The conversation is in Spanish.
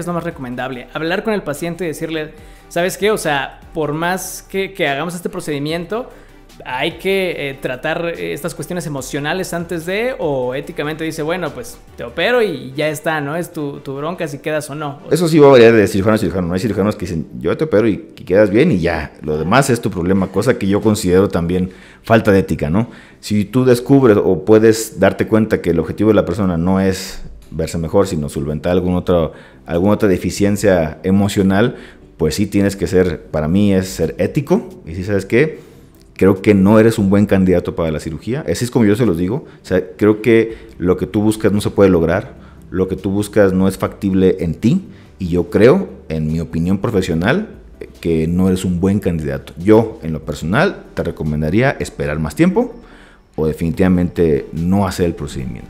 es lo más recomendable. Hablar con el paciente y decirle, ¿sabes qué? O sea, por más que, hagamos este procedimiento, hay que eh, tratar eh, estas cuestiones emocionales antes de, o éticamente dice, bueno, pues te opero y ya está, ¿no? Es tu, bronca si quedas o no. Eso sí va a variar de cirujano a cirujano. hay cirujanos que dicen, yo te opero y quedas bien y ya. Lo demás es tu problema, cosa que yo considero también falta de ética, ¿no? Si tú descubres o puedes darte cuenta que el objetivo de la persona no es verse mejor, sino solventar algún otro, alguna otra deficiencia emocional, pues sí tienes que ser, para mí es ser ético, y si sabes qué, creo que no eres un buen candidato para la cirugía, así es como yo se los digo, o sea, creo que lo que tú buscas no se puede lograr, lo que tú buscas no es factible en ti, y yo creo, en mi opinión profesional, que no eres un buen candidato. Yo, en lo personal, te recomendaría esperar más tiempo o definitivamente no hacer el procedimiento.